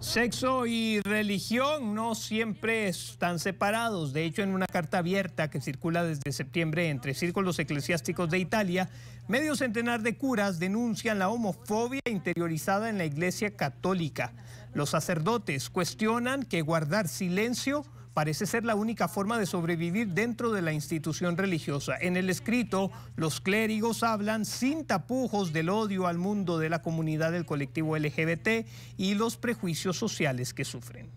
Sexo y religión no siempre están separados. De hecho, en una carta abierta que circula desde septiembre entre círculos eclesiásticos de Italia, medio centenar de curas denuncian la homofobia interiorizada en la Iglesia Católica. Los sacerdotes cuestionan que guardar silencio parece ser la única forma de sobrevivir dentro de la institución religiosa. En el escrito, los clérigos hablan sin tapujos del odio al mundo de la comunidad del colectivo LGBT y los prejuicios sociales que sufren.